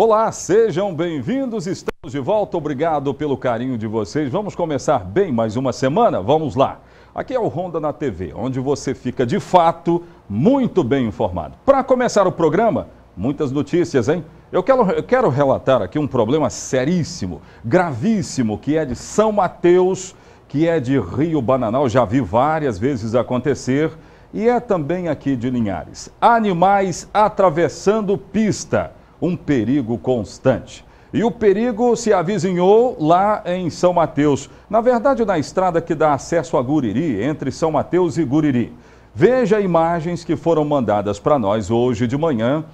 Olá, sejam bem-vindos. Estamos de volta. Obrigado pelo carinho de vocês. Vamos começar bem mais uma semana? Vamos lá. Aqui é o Ronda na TV, onde você fica de fato muito bem informado. Para começar o programa, muitas notícias, hein? Eu quero, eu quero relatar aqui um problema seríssimo, gravíssimo, que é de São Mateus, que é de Rio Bananal. Já vi várias vezes acontecer. E é também aqui de Linhares. Animais atravessando pista um perigo constante. E o perigo se avizinhou lá em São Mateus, na verdade na estrada que dá acesso a Guriri, entre São Mateus e Guriri. Veja imagens que foram mandadas para nós hoje de manhã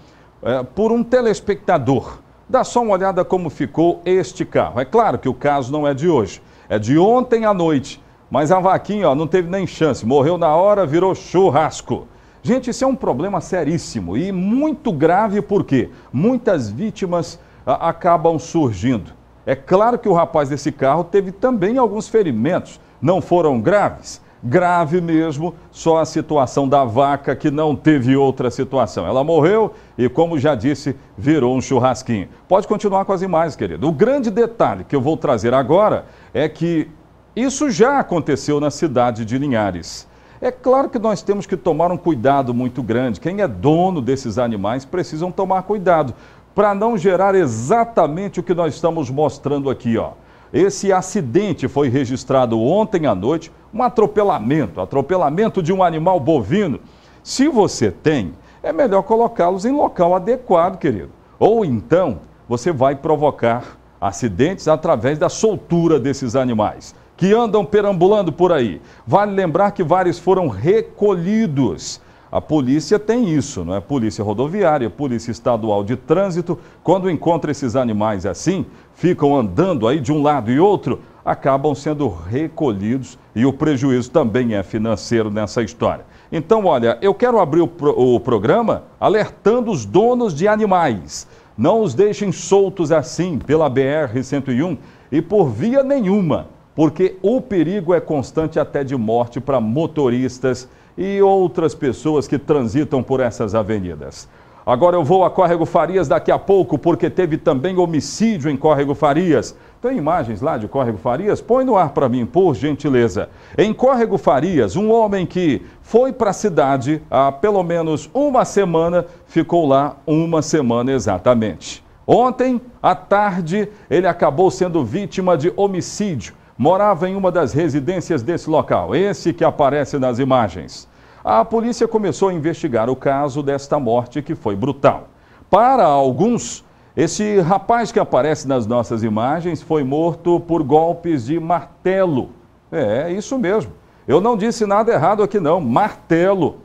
é, por um telespectador. Dá só uma olhada como ficou este carro. É claro que o caso não é de hoje, é de ontem à noite. Mas a vaquinha ó, não teve nem chance, morreu na hora, virou churrasco. Gente, isso é um problema seríssimo e muito grave porque muitas vítimas a, ah, acabam surgindo. É claro que o rapaz desse carro teve também alguns ferimentos, não foram graves. Grave mesmo, só a situação da vaca que não teve outra situação. Ela morreu e, como já disse, virou um churrasquinho. Pode continuar com as imagens, querido. O grande detalhe que eu vou trazer agora é que isso já aconteceu na cidade de Linhares. É claro que nós temos que tomar um cuidado muito grande. Quem é dono desses animais precisam tomar cuidado para não gerar exatamente o que nós estamos mostrando aqui, ó. Esse acidente foi registrado ontem à noite, um atropelamento, atropelamento de um animal bovino. Se você tem, é melhor colocá-los em local adequado, querido. Ou então, você vai provocar acidentes através da soltura desses animais que andam perambulando por aí. Vale lembrar que vários foram recolhidos. A polícia tem isso, não é? Polícia rodoviária, polícia estadual de trânsito, quando encontra esses animais assim, ficam andando aí de um lado e outro, acabam sendo recolhidos e o prejuízo também é financeiro nessa história. Então, olha, eu quero abrir o, pro, o programa alertando os donos de animais. Não os deixem soltos assim pela BR-101 e por via nenhuma porque o perigo é constante até de morte para motoristas e outras pessoas que transitam por essas avenidas. Agora eu vou a Córrego Farias daqui a pouco, porque teve também homicídio em Córrego Farias. Tem imagens lá de Córrego Farias? Põe no ar para mim, por gentileza. Em Córrego Farias, um homem que foi para a cidade há pelo menos uma semana, ficou lá uma semana exatamente. Ontem, à tarde, ele acabou sendo vítima de homicídio morava em uma das residências desse local, esse que aparece nas imagens. A polícia começou a investigar o caso desta morte que foi brutal. Para alguns, esse rapaz que aparece nas nossas imagens foi morto por golpes de martelo. É, isso mesmo. Eu não disse nada errado aqui não, martelo.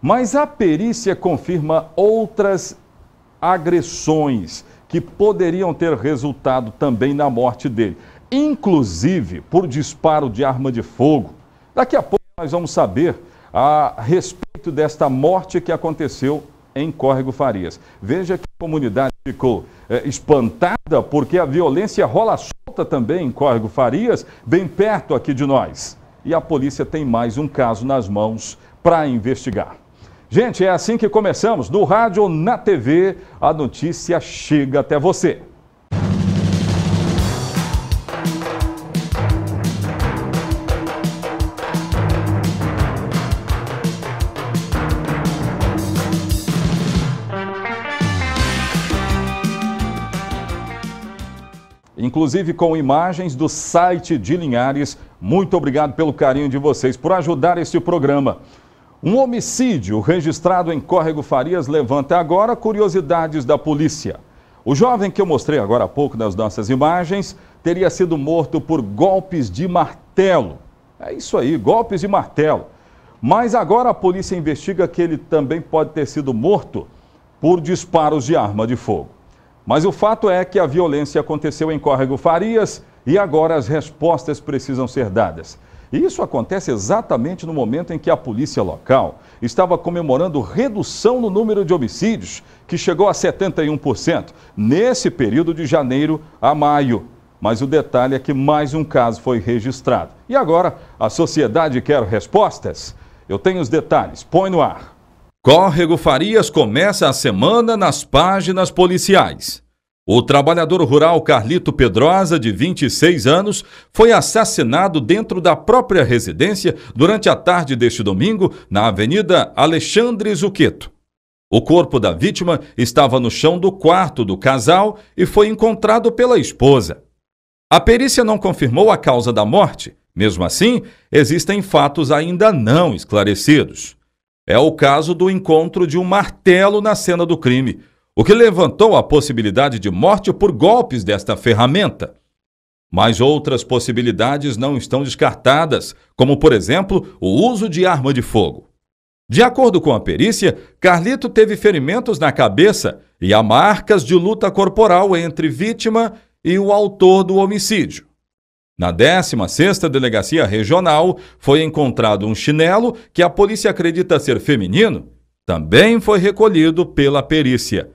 Mas a perícia confirma outras agressões que poderiam ter resultado também na morte dele inclusive por disparo de arma de fogo. Daqui a pouco nós vamos saber a respeito desta morte que aconteceu em Córrego Farias. Veja que a comunidade ficou é, espantada porque a violência rola solta também em Córrego Farias, bem perto aqui de nós. E a polícia tem mais um caso nas mãos para investigar. Gente, é assim que começamos. No rádio, na TV, a notícia chega até você. inclusive com imagens do site de Linhares. Muito obrigado pelo carinho de vocês, por ajudar este programa. Um homicídio registrado em Córrego Farias levanta agora curiosidades da polícia. O jovem que eu mostrei agora há pouco nas nossas imagens teria sido morto por golpes de martelo. É isso aí, golpes de martelo. Mas agora a polícia investiga que ele também pode ter sido morto por disparos de arma de fogo. Mas o fato é que a violência aconteceu em Córrego Farias e agora as respostas precisam ser dadas. E isso acontece exatamente no momento em que a polícia local estava comemorando redução no número de homicídios, que chegou a 71%, nesse período de janeiro a maio. Mas o detalhe é que mais um caso foi registrado. E agora, a sociedade quer respostas? Eu tenho os detalhes, põe no ar. Córrego Farias começa a semana nas páginas policiais. O trabalhador rural Carlito Pedrosa, de 26 anos, foi assassinado dentro da própria residência durante a tarde deste domingo, na Avenida Alexandre Zuqueto. O corpo da vítima estava no chão do quarto do casal e foi encontrado pela esposa. A perícia não confirmou a causa da morte, mesmo assim, existem fatos ainda não esclarecidos. É o caso do encontro de um martelo na cena do crime, o que levantou a possibilidade de morte por golpes desta ferramenta. Mas outras possibilidades não estão descartadas, como, por exemplo, o uso de arma de fogo. De acordo com a perícia, Carlito teve ferimentos na cabeça e há marcas de luta corporal entre vítima e o autor do homicídio. Na 16ª Delegacia Regional foi encontrado um chinelo que a polícia acredita ser feminino, também foi recolhido pela perícia.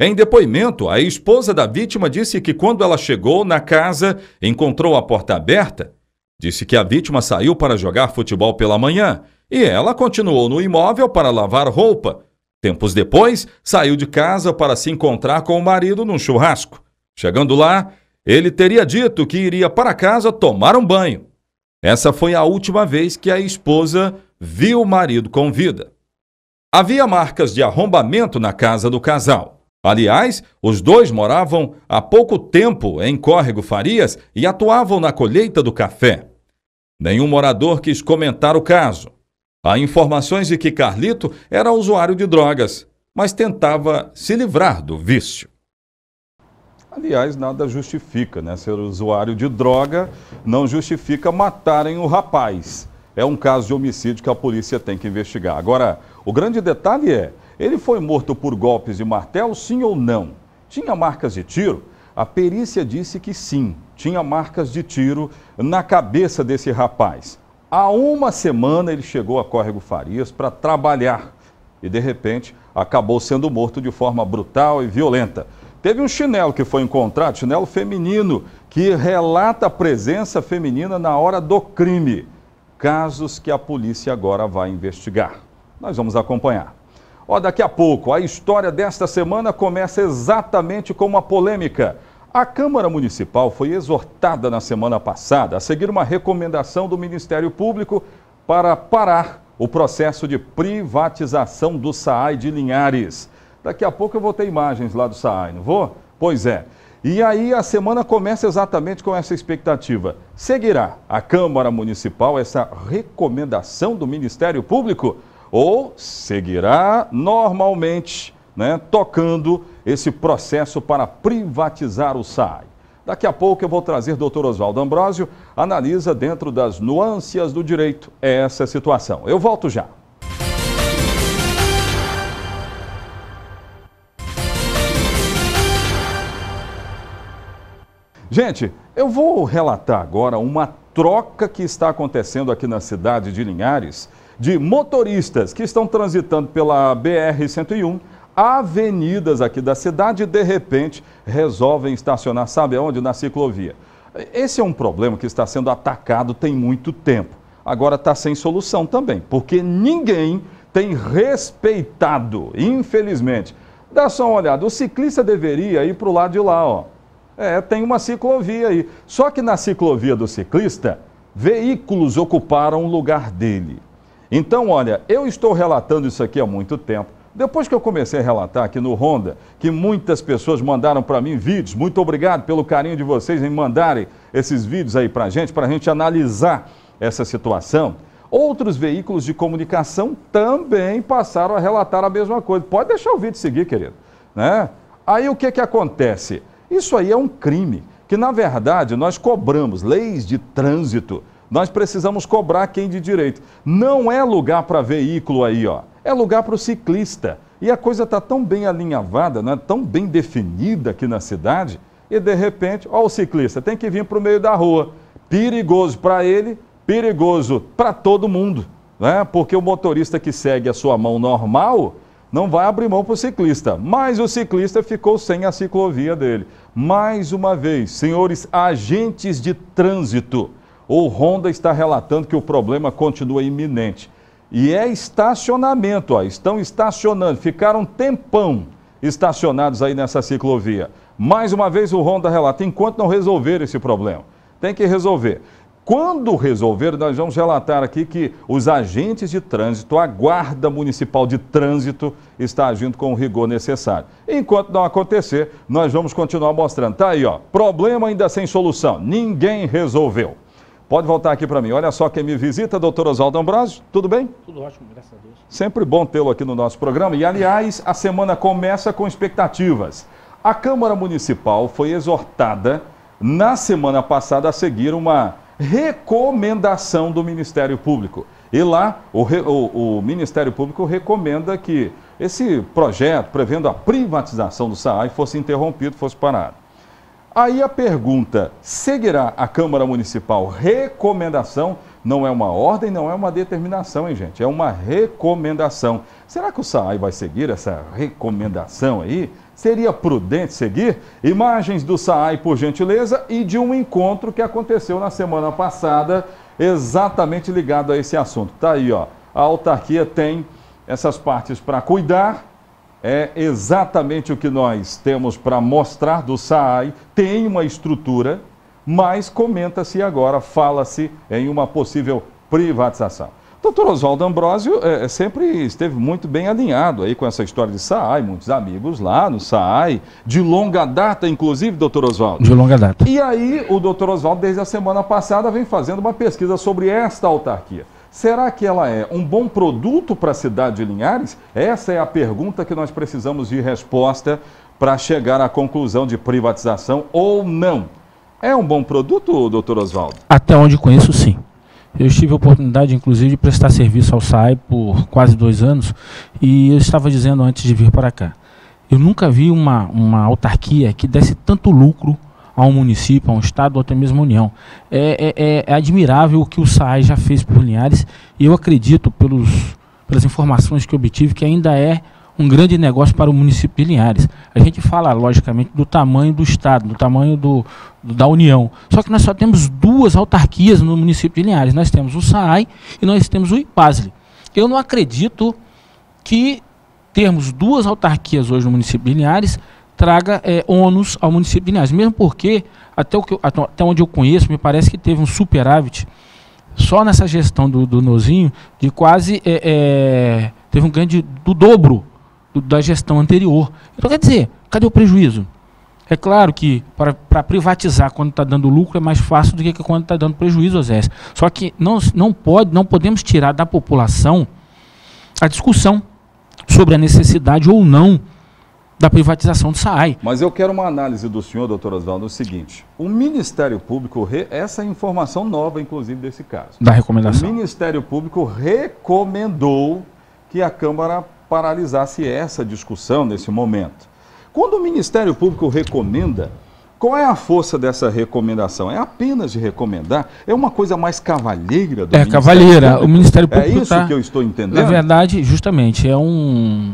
Em depoimento, a esposa da vítima disse que quando ela chegou na casa, encontrou a porta aberta. Disse que a vítima saiu para jogar futebol pela manhã e ela continuou no imóvel para lavar roupa. Tempos depois, saiu de casa para se encontrar com o marido num churrasco. Chegando lá, ele teria dito que iria para casa tomar um banho. Essa foi a última vez que a esposa viu o marido com vida. Havia marcas de arrombamento na casa do casal. Aliás, os dois moravam há pouco tempo em Córrego Farias e atuavam na colheita do café. Nenhum morador quis comentar o caso. Há informações de que Carlito era usuário de drogas, mas tentava se livrar do vício. Aliás, nada justifica, né? Ser usuário de droga não justifica matarem o rapaz. É um caso de homicídio que a polícia tem que investigar. Agora, o grande detalhe é: ele foi morto por golpes de martelo, sim ou não? Tinha marcas de tiro? A perícia disse que sim, tinha marcas de tiro na cabeça desse rapaz. Há uma semana ele chegou a Córrego Farias para trabalhar e, de repente, acabou sendo morto de forma brutal e violenta. Teve um chinelo que foi encontrado, chinelo feminino, que relata a presença feminina na hora do crime. Casos que a polícia agora vai investigar. Nós vamos acompanhar. Ó, daqui a pouco, a história desta semana começa exatamente com uma polêmica. A Câmara Municipal foi exortada na semana passada a seguir uma recomendação do Ministério Público para parar o processo de privatização do SAAI de Linhares. Daqui a pouco eu vou ter imagens lá do SAAI, não vou? Pois é. E aí a semana começa exatamente com essa expectativa. Seguirá a Câmara Municipal essa recomendação do Ministério Público ou seguirá normalmente, né, tocando esse processo para privatizar o SAI? Daqui a pouco eu vou trazer doutor Oswaldo Ambrosio, analisa dentro das nuances do direito essa situação. Eu volto já. Gente, eu vou relatar agora uma troca que está acontecendo aqui na cidade de Linhares de motoristas que estão transitando pela BR-101, avenidas aqui da cidade e de repente resolvem estacionar, sabe aonde? Na ciclovia. Esse é um problema que está sendo atacado tem muito tempo. Agora está sem solução também, porque ninguém tem respeitado, infelizmente. Dá só uma olhada, o ciclista deveria ir para o lado de lá, ó é, tem uma ciclovia aí. Só que na ciclovia do ciclista, veículos ocuparam o lugar dele. Então, olha, eu estou relatando isso aqui há muito tempo. Depois que eu comecei a relatar aqui no Honda, que muitas pessoas mandaram para mim vídeos, muito obrigado pelo carinho de vocês em mandarem esses vídeos aí para a gente, para a gente analisar essa situação. Outros veículos de comunicação também passaram a relatar a mesma coisa. Pode deixar o vídeo seguir, querido. Né? Aí o que, que acontece? Isso aí é um crime, que na verdade nós cobramos leis de trânsito. Nós precisamos cobrar quem de direito. Não é lugar para veículo aí, ó. É lugar para o ciclista. E a coisa está tão bem alinhavada, é tão bem definida aqui na cidade, e de repente, ó, o ciclista tem que vir para o meio da rua. Perigoso para ele, perigoso para todo mundo. Né? Porque o motorista que segue a sua mão normal, não vai abrir mão para o ciclista. Mas o ciclista ficou sem a ciclovia dele. Mais uma vez, senhores agentes de trânsito, o Honda está relatando que o problema continua iminente. E é estacionamento, ó, estão estacionando, ficaram um tempão estacionados aí nessa ciclovia. Mais uma vez o Honda relata, enquanto não resolver esse problema. Tem que resolver. Quando resolver, nós vamos relatar aqui que os agentes de trânsito, a Guarda Municipal de Trânsito, está agindo com o rigor necessário. Enquanto não acontecer, nós vamos continuar mostrando. Tá aí, ó. Problema ainda sem solução. Ninguém resolveu. Pode voltar aqui para mim. Olha só quem me visita, doutor Oswaldo Ambrosio. Tudo bem? Tudo ótimo, graças a Deus. Sempre bom tê-lo aqui no nosso programa. E, aliás, a semana começa com expectativas. A Câmara Municipal foi exortada na semana passada a seguir uma recomendação do Ministério Público. E lá, o, o, o, Ministério Público recomenda que esse projeto, prevendo a privatização do SAAI, fosse interrompido, fosse parado. Aí a pergunta: seguirá a Câmara Municipal recomendação? Não é uma ordem, não é uma determinação, hein, gente? É uma recomendação. Será que o SAAI vai seguir essa recomendação aí? Seria prudente seguir? Imagens do SAAI, por gentileza, e de um encontro que aconteceu na semana passada, exatamente ligado a esse assunto. Está aí, ó. A autarquia tem essas partes para cuidar. É exatamente o que nós temos para mostrar do SAAI. Tem uma estrutura, mas comenta-se agora, fala-se em uma possível privatização. Doutor Oswaldo Ambrosio é, é, sempre esteve muito bem alinhado aí com essa história de SAAI, muitos amigos lá no SAAI, de longa data, inclusive, doutor Oswaldo. De longa data. E aí, o doutor Oswaldo, desde a semana passada, vem fazendo uma pesquisa sobre esta autarquia. Será que ela é um bom produto para a cidade de Linhares? Essa é a pergunta que nós precisamos de resposta para chegar à conclusão de privatização ou não. É um bom produto, doutor Oswaldo? Até onde conheço, sim. Eu tive a oportunidade, inclusive, de prestar serviço ao SAI por quase dois anos e eu estava dizendo antes de vir para cá. Eu nunca vi uma, uma autarquia que desse tanto lucro a um município, a um estado ou até mesmo a União. É, é, é, é admirável o que o SAI já fez por Linhares e eu acredito, pelos, pelas informações que obtive, que ainda é um grande negócio para o município de Linhares. A gente fala, logicamente, do tamanho do Estado, do tamanho do, do da União. Só que nós só temos duas autarquias no município de Linhares. Nós temos o SAAI e nós temos o IPASLE. Eu não acredito que termos duas autarquias hoje no município de Linhares traga é, ônus ao município de Linhares. Mesmo porque, até, o que eu, até onde eu conheço, me parece que teve um superávit só nessa gestão do, do Nozinho de quase. É, é, teve um ganho de, do dobro da gestão anterior. Então, quer dizer, cadê o prejuízo? É claro que para privatizar quando está dando lucro é mais fácil do que quando está dando prejuízo, Osés. Só que não, não, pode, não podemos tirar da população a discussão sobre a necessidade ou não da privatização do SAAI. Mas eu quero uma análise do senhor, doutor Oswaldo, o seguinte. O Ministério Público, re... essa é informação nova, inclusive, desse caso. Da recomendação. O Ministério Público recomendou que a Câmara paralisasse essa discussão nesse momento. Quando o Ministério Público recomenda, qual é a força dessa recomendação? É apenas de recomendar? É uma coisa mais cavalheira do É, cavalheira. O Ministério é Público. É isso tá, que eu estou entendendo? Na verdade, justamente, é um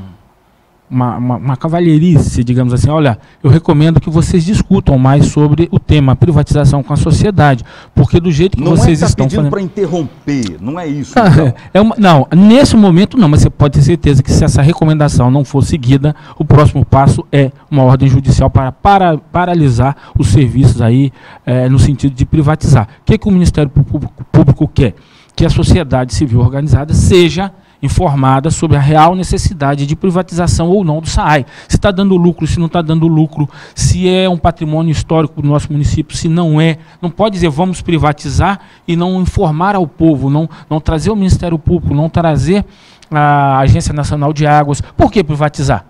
uma, uma, uma cavalheirice, digamos assim, olha, eu recomendo que vocês discutam mais sobre o tema privatização com a sociedade, porque do jeito que não é vocês é tá estão pedindo para interromper, não é isso. Ah, então. é uma, não, nesse momento não, mas você pode ter certeza que se essa recomendação não for seguida, o próximo passo é uma ordem judicial para, para paralisar os serviços aí é, no sentido de privatizar. O que, que o Ministério Público, Público quer? Que a sociedade civil organizada seja informada sobre a real necessidade de privatização ou não do SAAI. Se está dando lucro, se não está dando lucro, se é um patrimônio histórico do nosso município, se não é. Não pode dizer vamos privatizar e não informar ao povo, não, não trazer o Ministério Público, não trazer a Agência Nacional de Águas. Por que privatizar?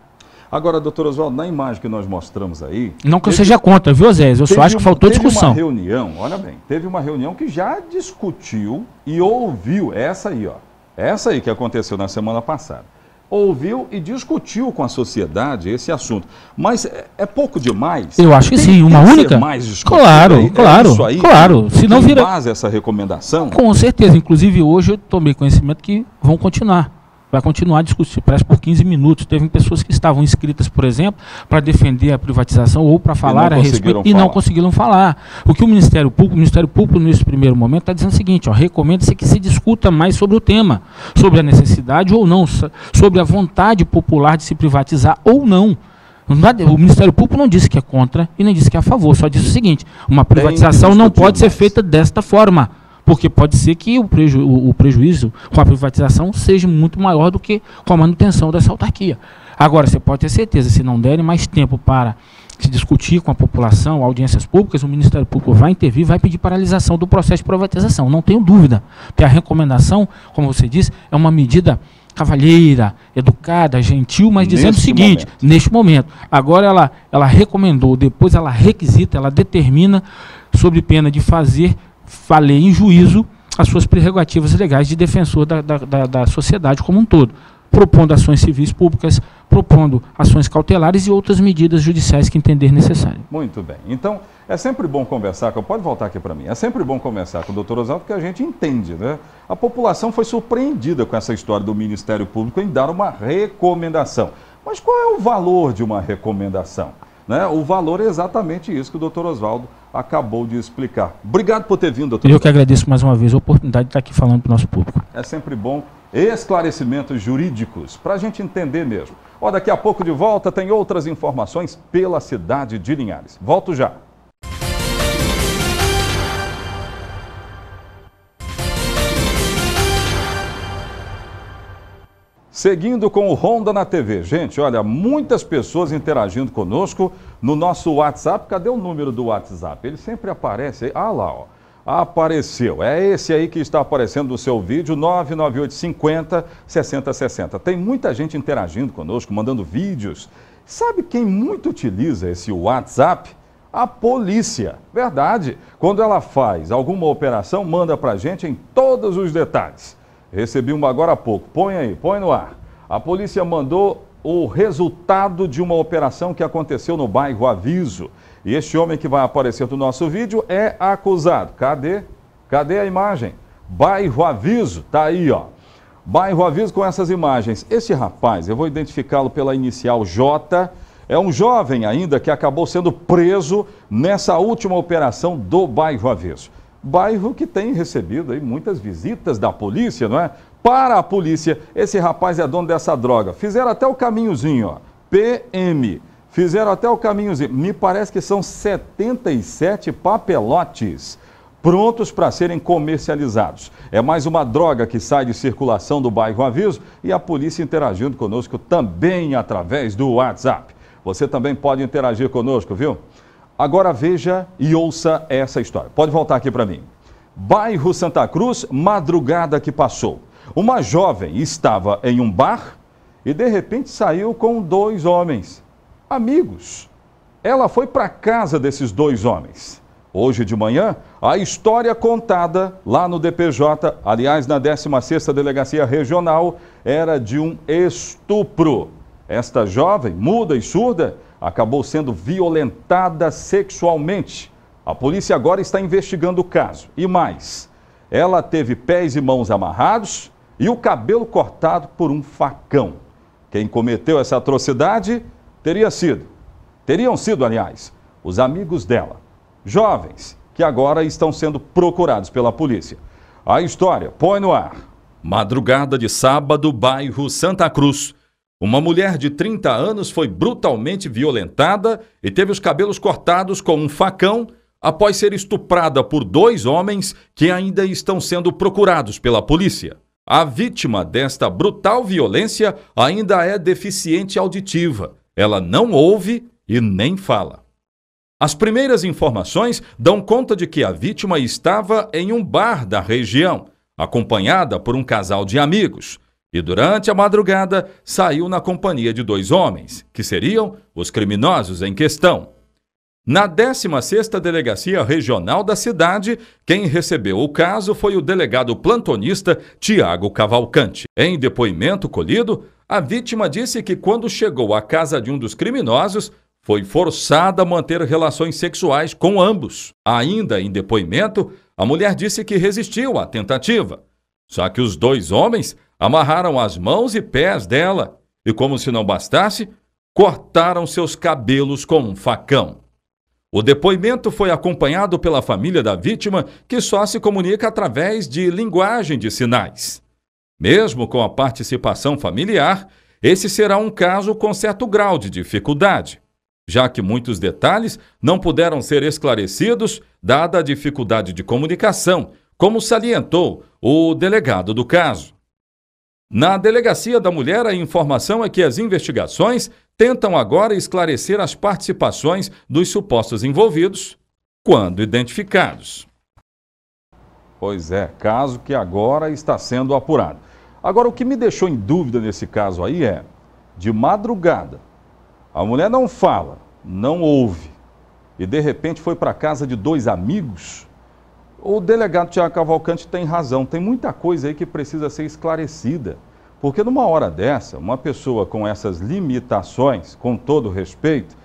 Agora, doutor Oswaldo, na imagem que nós mostramos aí. Não que eu seja contra, viu, Zé? Eu só acho que faltou teve discussão. Teve uma reunião, olha bem, teve uma reunião que já discutiu e ouviu, essa aí, ó essa aí que aconteceu na semana passada. Ouviu e discutiu com a sociedade esse assunto. Mas é, é pouco demais. Eu acho que sim, uma única. Mais claro, aí. Né? claro. É isso aí claro. Se não vira. Faz essa recomendação. Com certeza. Inclusive, hoje eu tomei conhecimento que vão continuar vai continuar discutindo, parece por 15 minutos. Teve pessoas que estavam inscritas, por exemplo, para defender a privatização ou para falar a respeito e não conseguiram falar. O que o Ministério Público, o Ministério Público nesse primeiro momento está dizendo o seguinte, recomenda-se que se discuta mais sobre o tema, sobre a necessidade ou não, sobre a vontade popular de se privatizar ou não. O Ministério Público não disse que é contra e nem disse que é a favor, só disse o seguinte: uma privatização não pode ser feita desta forma porque pode ser que o, preju o, o prejuízo com a privatização seja muito maior do que com a manutenção dessa autarquia. Agora, você pode ter certeza, se não derem mais tempo para se discutir com a população, audiências públicas, o Ministério Público vai intervir, vai pedir paralisação do processo de privatização, não tenho dúvida. Porque a recomendação, como você disse, é uma medida cavalheira, educada, gentil, mas dizendo o seguinte, momento. neste momento. Agora ela, ela recomendou, depois ela requisita, ela determina, sob pena de fazer valer em juízo as suas prerrogativas legais de defensor da, da, da, da sociedade como um todo, propondo ações civis públicas, propondo ações cautelares e outras medidas judiciais que entender necessário. Muito bem. Então, é sempre bom conversar com... Pode voltar aqui para mim. É sempre bom conversar com o doutor Oswaldo, porque a gente entende, né? A população foi surpreendida com essa história do Ministério Público em dar uma recomendação. Mas qual é o valor de uma recomendação? Né? O valor é exatamente isso que o doutor Oswaldo acabou de explicar. Obrigado por ter vindo, doutor. Eu que agradeço mais uma vez a oportunidade de estar aqui falando para o nosso público. É sempre bom esclarecimentos jurídicos, para a gente entender mesmo. Ó, daqui a pouco de volta tem outras informações pela cidade de Linhares. Volto já. Seguindo com o Honda na TV. Gente, olha, muitas pessoas interagindo conosco no nosso WhatsApp. Cadê o número do WhatsApp? Ele sempre aparece aí. Ah lá, ó. Apareceu. É esse aí que está aparecendo no seu vídeo, 99850 6060. Tem muita gente interagindo conosco, mandando vídeos. Sabe quem muito utiliza esse WhatsApp? a polícia. Verdade. Quando ela faz alguma operação, manda para gente em todos os detalhes. Recebi uma agora há pouco. Põe aí, põe no ar. A polícia mandou o resultado de uma operação que aconteceu no bairro Aviso. E este homem que vai aparecer no nosso vídeo é acusado. Cadê? Cadê a imagem? Bairro Aviso, tá aí, ó. Bairro Aviso com essas imagens. Este rapaz, eu vou identificá-lo pela inicial J, é um jovem ainda que acabou sendo preso nessa última operação do bairro Aviso bairro que tem recebido aí muitas visitas da polícia, não é? Para a polícia, esse rapaz é dono dessa droga. Fizeram até o caminhozinho, ó. PM. Fizeram até o caminhozinho. Me parece que são 77 papelotes prontos para serem comercializados. É mais uma droga que sai de circulação do bairro Aviso e a polícia interagindo conosco também através do WhatsApp. Você também pode interagir conosco, viu? Agora veja e ouça essa história. Pode voltar aqui para mim. Bairro Santa Cruz, madrugada que passou. Uma jovem estava em um bar e de repente saiu com dois homens, amigos. Ela foi para casa desses dois homens. Hoje de manhã, a história contada lá no DPJ, aliás, na 16ª Delegacia Regional, era de um estupro. Esta jovem, muda e surda, acabou sendo violentada sexualmente. A polícia agora está investigando o caso. E mais, ela teve pés e mãos amarrados e o cabelo cortado por um facão. Quem cometeu essa atrocidade teria sido, teriam sido, aliás, os amigos dela, jovens que agora estão sendo procurados pela polícia. A história põe no ar. Madrugada de sábado, bairro Santa Cruz, uma mulher de 30 anos foi brutalmente violentada e teve os cabelos cortados com um facão após ser estuprada por dois homens que ainda estão sendo procurados pela polícia. A vítima desta brutal violência ainda é deficiente auditiva. Ela não ouve e nem fala. As primeiras informações dão conta de que a vítima estava em um bar da região, acompanhada por um casal de amigos e durante a madrugada saiu na companhia de dois homens, que seriam os criminosos em questão. Na 16ª Delegacia Regional da cidade, quem recebeu o caso foi o delegado plantonista Tiago Cavalcante. Em depoimento colhido, a vítima disse que quando chegou à casa de um dos criminosos, foi forçada a manter relações sexuais com ambos. Ainda em depoimento, a mulher disse que resistiu à tentativa, só que os dois homens amarraram as mãos e pés dela e, como se não bastasse, cortaram seus cabelos com um facão. O depoimento foi acompanhado pela família da vítima, que só se comunica através de linguagem de sinais. Mesmo com a participação familiar, esse será um caso com certo grau de dificuldade, já que muitos detalhes não puderam ser esclarecidos, dada a dificuldade de comunicação, como salientou o delegado do caso. Na Delegacia da Mulher, a informação é que as investigações tentam agora esclarecer as participações dos supostos envolvidos, quando identificados. Pois é, caso que agora está sendo apurado. Agora, o que me deixou em dúvida nesse caso aí é, de madrugada, a mulher não fala, não ouve, e de repente foi para casa de dois amigos o delegado Tiago Cavalcante tem razão, tem muita coisa aí que precisa ser esclarecida. Porque numa hora dessa, uma pessoa com essas limitações, com todo respeito,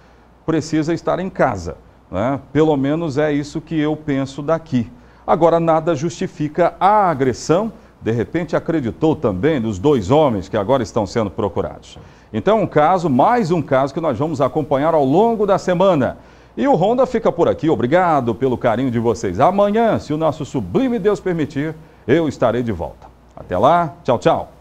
precisa estar em casa. Né? Pelo menos é isso que eu penso daqui. Agora, nada justifica a agressão. De repente, acreditou também nos dois homens que agora estão sendo procurados. Então, um caso, mais um caso que nós vamos acompanhar ao longo da semana. E o Honda fica por aqui. Obrigado pelo carinho de vocês. Amanhã, se o nosso sublime Deus permitir, eu estarei de volta. Até lá. Tchau, tchau.